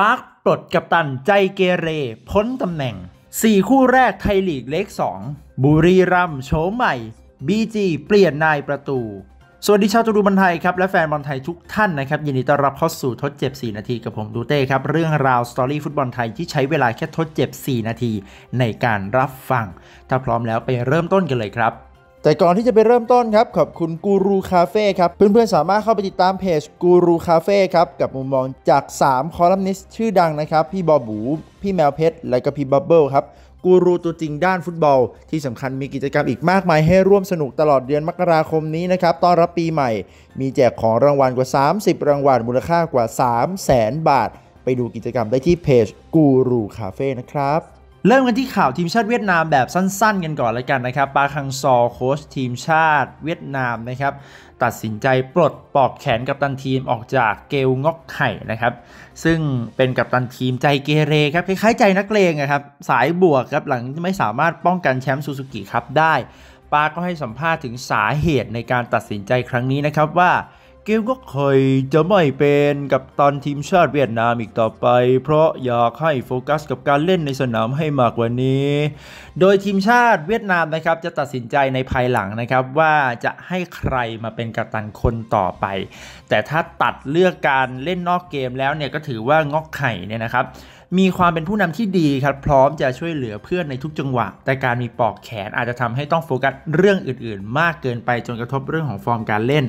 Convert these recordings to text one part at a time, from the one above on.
ปาร์คปลดกัปตันใจเกเร พ้นตำแหน่ง 4 คู่แรกไทยลีกเล็ก2บุรีรัมย์โฉมใหม่ BG เปลี่ยนนายประตู สวัสดีชาวตูดูบอลไทยครับ และแฟนบอลไทยทุกท่านนะครับยินดีต้อนรับเข้าสู่ทดเจ็บ 4 นาทีกับผมดูเต้ครับ เรื่องราวสตอรี่ฟุตบอลไทยที่ใช้เวลาแค่ทดเจ็บ 4 นาทีในการรับฟังถ้าพร้อมแล้วไปเริ่มต้นกันเลยครับแต่ก่อนที่จะไปเริ่มต้นครับ ขอบคุณกูรูคาเฟ่ครับ เพื่อนๆสามารถเข้าไปติดตามเพจกูรูคาเฟ่ครับ กับมุมมองจาก 3 คอลัมนิสต์ชื่อดังนะครับ พี่บอบูพี่แมวเพชร และก็พี่บับเบิลครับกูรูตัวจริงด้านฟุตบอล ที่สำคัญมีกิจกรรมอีกมากมายให้ร่วมสนุกตลอดเดือนมกราคมนี้นะครับต้อนรับปีใหม่ มีแจกของรางวัลกว่า 30รางวัลมูลค่ากว่า 3 0 0 0 0 0 บาท ไปดูกิจกรรมได้ที่เพจกูรูคาเฟ่นะครับเริ่มกันที่ข่าวทีมชาติเวียดนามแบบสั้นๆ กันก่อนเลยกันนะครับ ปาคังซอโค้ชทีมชาติเวียดนามนะครับตัดสินใจปลดปอกแขนกับตันทีมออกจากเกลงอกไข่นะครับ ซึ่งเป็นกับตันทีมใจเกเรครับคล้ายๆใจนักเลงนะครับสายบวกครับหลังไม่สามารถป้องกันแชมป์ซูซูกิครับได้ปาก็ให้สัมภาษณ์ถึงสาเหตุในการตัดสินใจครั้งนี้นะครับว่าเกมก็เคยจะไม่เป็นกับตันทีมชาติเวียดนามอีกต่อไป เพราะอยากให้โฟกัสกับการเล่นในสนามให้มากกว่านี้ โดยทีมชาติเวียดนามนะครับจะตัดสินใจในภายหลังนะครับ ว่าจะให้ใครมาเป็นกัปตันคนต่อไป แต่ถ้าตัดเลือกการเล่นนอกเกมแล้วเนี่ยก็ถือว่างอกไข่เนี่ยนะครับมีความเป็นผู้นำที่ดีครับ พร้อมจะช่วยเหลือเพื่อนในทุกจังหวะ แต่การมีปอกแขนอาจจะทำให้ต้องโฟกัสเรื่องอื่น ๆ มากเกินไปจนกระทบเรื่องของฟอร์มการเล่น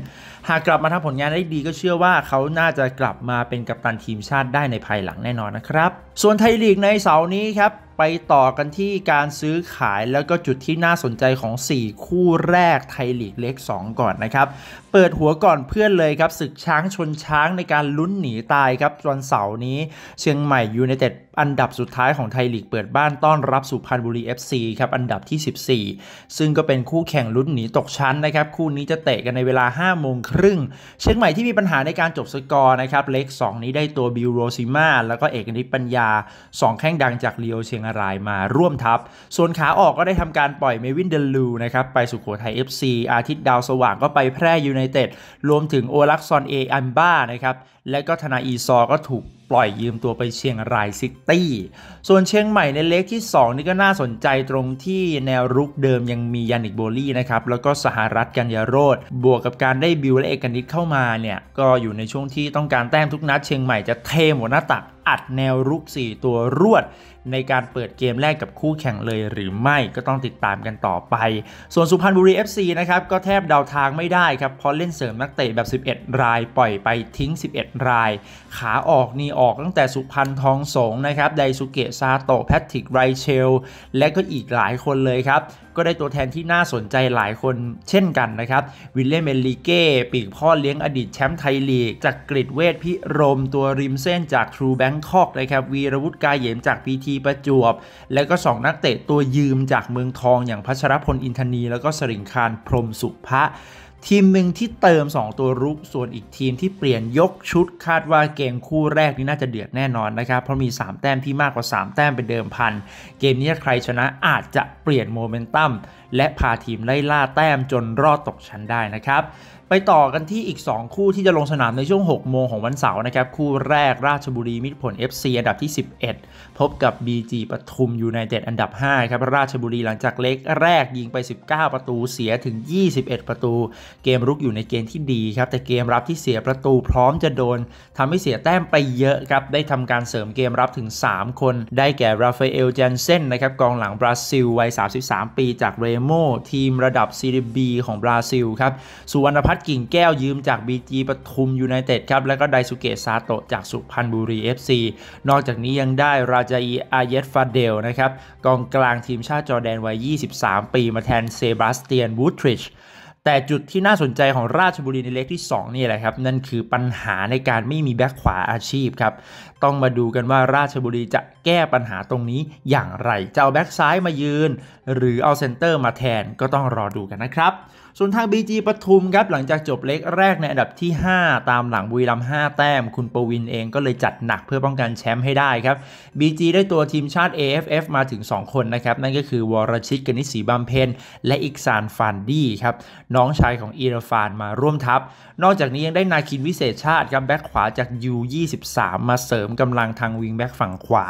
หากกลับมาทำผลงานได้ดีก็เชื่อว่าเขาน่าจะกลับมาเป็นกัปตันทีมชาติได้ในภายหลังแน่นอนนะครับ ส่วนไทยลีกในเสาร์นี้ครับไปต่อกันที่การซื้อขายแล้วก็จุดที่น่าสนใจของ 4 คู่แรกไทยลีกเล็ก2ก่อนนะครับเปิดหัวก่อนเพื่อนเลยครับ ศึกช้างชนช้างในการลุ้นหนีตายครับวันเสาร์นี้ เชียงใหม่ยูไนเต็ดอันดับสุดท้ายของไทยลีก เปิดบ้านต้อนรับสุพรรณบุรี FC ครับอันดับที่ 14 ซึ่งก็เป็นคู่แข่งลุ้นหนีตกชั้นนะครับคู่นี้จะเตะกันในเวลา5โมงครึ่งเชียงใหม่ที่มีปัญหาในการจบสกอร์นะครับเล็ก2นี้ได้ตัวบิวโรซิมาแล้วก็เอกนิตปัญญา 2 แข้งดังจากเลียวเชียงงรายมาร่วมทัพส่วนขาออกก็ได้ทำการปล่อยเมวินเดลูนะครับ ไปสุขโขทัย FC อาทิตย์ดาวสว่างก็ไปแพร่ยูไนเต็ด รวมถึงโอลักซอนเออันบ้านะครับ และก็ธนาอีซอก็ถูกปล่อยยืมตัวไปเชียงรายซิตี้ ส่วนเชียงใหม่ในเล็กที่ 2 นี่ก็น่าสนใจตรงที่แนวรุกเดิมยังมียานิกโบลี่นะครับ แล้วก็สหรัฐกันยาโรด บวกกับการได้บิวและเอกนิตเข้ามาเนี่ย ก็อยู่ในช่วงที่ต้องการแต้มทุกนัด เชียงใหม่จะเทหมดหน้าตัก อัดแนวรุก 4 ตัวรวด ในการเปิดเกมแรกกับคู่แข่งเลยหรือไม่ก็ต้องติดตามกันต่อไป ส่วนสุพรรณบุรี FC นะครับก็แทบเดาทางไม่ได้ครับเพราะเล่นเสริมนักเตะแบบ 11 รายปล่อยไปทิ้ง 11 รายขาออกนี่ออกตั้งแต่สุพันทองสงนะครับ ไดสุเกะซาโตะแพทริกไรเชล และก็อีกหลายคนเลยครับ ก็ได้ตัวแทนที่น่าสนใจหลายคน เช่นกันนะครับ วิลเลียมเอลิเก้ปีกพ่อเลี้ยงอดีตแชมป์ไทยลีกจากกริดเวทพิรมตัวริมเส้นจากทรูแบงคอกนะครับวีรวุฒิกายเหยมจากปีทีประจวบ และก็ 2 นักเตะตัวยืมจากเมืองทองอย่างพัชรพลอินทนีแล้วก็สริงคารพรมสุภะทีมหนึ่งที่เติม 2 ตัวรุก ส่วนอีกทีมที่เปลี่ยนยกชุดคาดว่าเกมคู่แรกนี้น่าจะเดือดแน่นอนนะครับ เพราะมี3แต้มที่มากกว่า3 แต้มเป็นเดิมพัน เกมนี้ใครชนะอาจจะเปลี่ยนโมเมนตัมและพาทีมไล่ล่าแต้มจนรอดตกชั้นได้นะครับไปต่อกันที่อีก 2 คู่ที่จะลงสนามในช่วง 6 โมงของวันเสาร์นะครับ คู่แรกราชบุรีมิตรผล FC อันดับที่ 11 พบกับ BG ปทุมยูไนเต็ดอันดับ 5 ครับ ราชบุรีหลังจากเล็กแรกยิงไป 19 ประตูเสียถึง 21 ประตู เกมรุกอยู่ในเกณฑ์ที่ดีครับ แต่เกมรับที่เสียประตูพร้อมจะโดนทำให้เสียแต้มไปเยอะครับ ได้ทำการเสริมเกมรับถึง 3 คนได้แก่ราฟาเอลเจนเซนนะครับกองหลังบราซิลวัย33ปีจากเรโมทีมระดับซีรีบีของบราซิลครับสุวรรณพัฒน์กิ่งแก้วยืมจากบีจีปทุมยูไนเต็ดครับแล้วก็ไดสุเกะซาโตะจากสุพรรณบุรี FC นอกจากนี้ยังได้ราจาอีอาเยตฟาเดลนะครับกองกลางทีมชาติจอร์แดนวัย 23 ปีมาแทนเซบาสเตียนวูดทริช แต่จุดที่น่าสนใจของราชบุรีในเล็กที่ 2นี่แหละครับ นั่นคือปัญหาในการไม่มีแบ็คขวาอาชีพครับ ต้องมาดูกันว่าราชบุรีจะแก้ปัญหาตรงนี้อย่างไรจะเอาแบ็คซ้ายมายืน หรือเอาเซนเตอร์มาแทนก็ต้องรอดูกันนะครับส่วนทาง BG ปทุมครับหลังจากจบเล็กแรกในอันดับที่ 5 ตามหลังบุรีรัมย์5แต้ม คุณปวินเองก็เลยจัดหนักเพื่อป้องกันแชมป์ให้ได้ครับ BG ได้ตัวทีมชาติ AFF มาถึง 2 คนนะครับ นั่นก็คือ วรชิตกนิษรีบำเพ็ญและอิกซานฟานดี้ครับน้องชายของอีราฟานมาร่วมทัพ นอกจากนี้ยังได้นาคินวิเศษชาติครับแบ็คขวาจาก U23 มาเสริมกำลังทางวิงแบ็คฝั่งขวา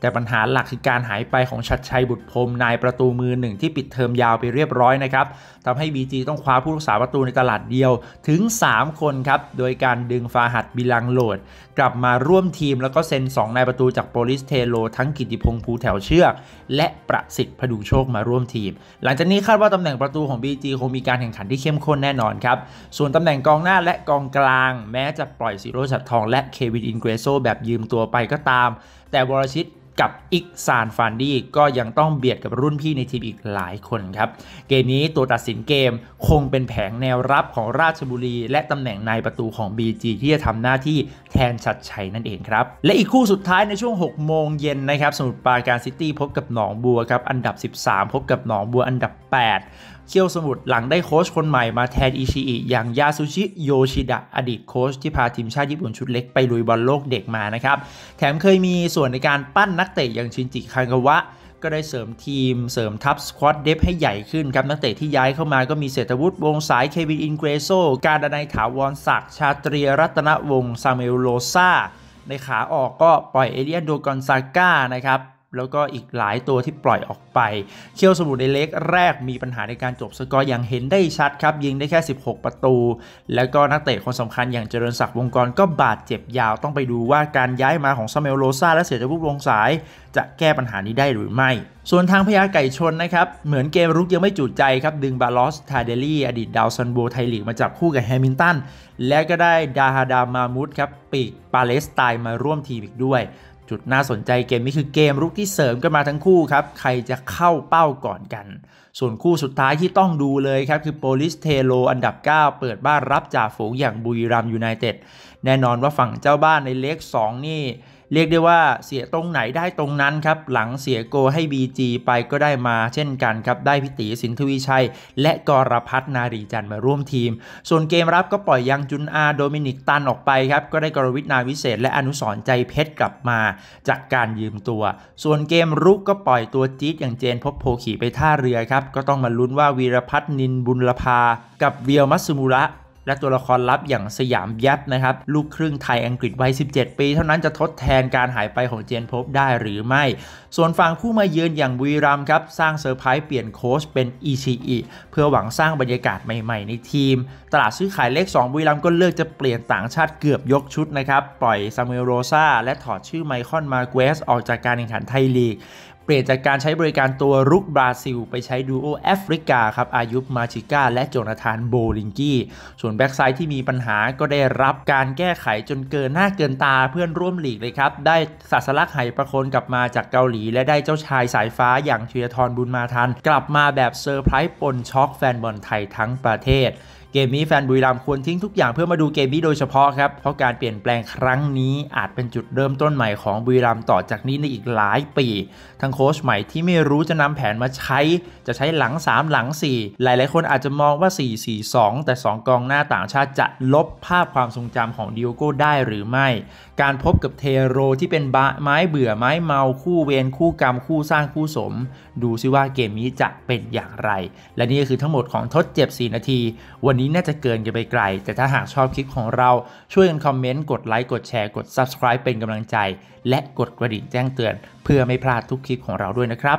แต่ปัญหาหลักคือการหายไปของชัดชัยบุตรพรมนายประตูมือหนึ่งที่ปิดเทอมยาวไปเรียบร้อยนะครับทำให้ BG ต้องคว้าผู้รักษาประตูในตลาดเดียวถึง 3 คนครับ โดยการดึงฟาหัดบิลังโหลด กลับมาร่วมทีมแล้วก็เซ็น2นายประตูจากโปลิสเทโลทั้งกิติพงษ์ภูแถวเชือก และประสิทธิ์พดุงโชคมาร่วมทีม หลังจากนี้คาดว่าตำแหน่งประตูของ BG คงมีการแข่งขันที่เข้มข้นแน่นอนครับ ส่วนตำแหน่งกองหน้าและกองกลาง แม้จะปล่อยซิโรชัดทองและเควินอินเกรโซแบบยืมตัวไปก็ตาม แต่วรชิตกับอิกซานฟานดี้ก็ยังต้องเบียดกับรุ่นพี่ในทีมอีกหลายคนครับ เกมนี้ตัวตัดสินเกมคงเป็นแผงแนวรับของราชบุรีและตำแหน่งนายประตูของ BG ที่จะทำหน้าที่แทนชัดชัยนั่นเองครับ และอีกคู่สุดท้ายในช่วง6โมงเย็นนะครับสมุทรปราการซิตี้พบกับหนองบัวครับอันดับ 13 พบกับหนองบัวอันดับ 8เคี่ยวสมุทรหลังได้โค้ชคนใหม่มาแทนอิชิอิอย่างยาซุชิโยชิดะอดีตโค้ชที่พาทีมชาติญี่ปุ่นชุดเล็กไปลุยบอลโลกเด็กมานะครับ แถมเคยมีส่วนในการปั้นนักเตะอย่างชินจิคังกวะ ก็ได้เสริมทีม เสริมทัพสควอตเดฟให้ใหญ่ขึ้นครับนักเตะที่ย้ายเข้ามาก็มีเศรษฐวุฒิวงสายเควินอินเกรโซการดนายถาวรศักดิ์ชาตรีรัตนวงศ์ซาเมลโลซาในขาออกก็ปล่อยเอเลียนโดกอนซาก้านะครับแล้วก็อีกหลายตัวที่ปล่อยออกไป เคียวสมุทรในเล็กแรกมีปัญหาในการจบสกอร์อย่างเห็นได้ชัดครับ ยิงได้แค่ 16 ประตู แล้วก็นักเตะคนสำคัญอย่างเจริญศักดิ์วงกรก็บาดเจ็บยาวต้องไปดูว่าการย้ายมาของซาเมลโลซาและเสียจบุกวงสาย จะแก้ปัญหานี้ได้หรือไม่ ส่วนทางพยาไก่ชนนะครับ เหมือนเกมรุกยังไม่จุใจครับดึงบาลอส ทาเดลี่อดีตดาวซันโบไทยลีกมาจับคู่กับแฮมิลตันและก็ได้ดาฮาดามามุดครับปีกปาเลสไตน์มาร่วมทีมอีกด้วยจุดน่าสนใจเกมนี้คือเกมรุกที่เสริมกันมาทั้งคู่ครับ ใครจะเข้าเป้าก่อนกัน ส่วนคู่สุดท้ายที่ต้องดูเลยครับ คือโปลิสเทโลอันดับ 9 เปิดบ้านรับจ่าฝูงอย่างบุรีรัมยูไนเต็ดแน่นอนว่าฝั่งเจ้าบ้านในเล็ก 2 นี่เรียกได้ว่าเสียตรงไหนได้ตรงนั้นครับหลังเสียโกให้ BG ไปก็ได้มาเช่นกันครับได้พิติสินทวีชัย และกรพัฒนารีจันมาร่วมทีม ส่วนเกมรับก็ปล่อยยังจุนอาโดมินิกตันออกไปครับก็ได้กรวิทนาวิเศษ และอนุสรใจเพชรกลับมา จากการยืมตัว ส่วนเกมรุกก็ปล่อยตัวจี๊ดอย่างเจนพบโพขี่ไปท่าเรือครับก็ต้องมาลุ้นว่าวีรพัฒนินบุญลภา กับเวียวมัสมุระและตัวละครลับอย่างสยามยับนะครับลูกครึ่งไทยอังกฤษวัย17 ปี เท่านั้นจะทดแทนการหายไปของเจนพบได้หรือไม่ ส่วนฝั่งผู้มาเยือนอย่างวีรัมครับสร้างเซอร์ไพรส์เปลี่ยนโค้ชเป็นอีชีอีเพื่อหวังสร้างบรรยากาศใหม่ๆในทีม ตลาดซื้อขายเลข 2วีรัมก็เลือกจะเปลี่ยนต่างชาติเกือบยกชุดนะครับปล่อยซามูเอลโรซาและถอดชื่อไมคอนมาเกสออกจากการแข่งขันไทยลีกปลี่ยนจากการใช้บริการตัวรุกบราซิลไปใช้ดูโอแอฟริกาครับอายุมาชิก้า และโจนาธานโบลิงกี้ ส่วนแบ็กไซด์ที่มีปัญหาก็ได้รับการแก้ไขจนเกินหน้าเกินตาเพื่อนร่วมหลีกเลยครับ ได้ศาสลักไหประคนกลับมาจากเกาหลี และได้เจ้าชายสายฟ้าอย่างเทียทรบุญมาทัน กลับมาแบบเซอร์ไพรส์ปนช็อกแฟนบอลไทยทั้งประเทศเกมนี้แฟนบุรีรัมย์ควรทิ้งทุกอย่างเพื่อมาดูเกมนี้โดยเฉพาะครับ เพราะการเปลี่ยนแปลงครั้งนี้อาจเป็นจุดเริ่มต้นใหม่ของบุรีรัมย์ต่อจากนี้ในอีกหลายปี ทั้งโค้ชใหม่ที่ไม่รู้จะนำแผนมาใช้จะใช้หลัง 3 หลัง 4 หลาย ๆ คนอาจจะมองว่า 4-4-2 แต่ 2กองหน้าต่างชาติจะลบภาพความทรงจำของดิโอโก้ได้หรือไม่ การพบกับเทโรที่เป็นบะไม้เบื่อไม้เมาคู่เวรคู่กรรมคู่สร้างคู่สม ดูซิว่าเกมนี้จะเป็นอย่างไร และนี่ก็คือทั้งหมดของทดเจ็บ4นาทีวันนี้น่าจะเกินกันไปไกล แต่ถ้าหากชอบคลิปของเราช่วยกันคอมเมนต์ กดไลค์ กดแชร์กด Subscribe เป็นกำลังใจ และกดกระดิ่งแจ้งเตือน เพื่อไม่พลาดทุกคลิปของเราด้วยนะครับ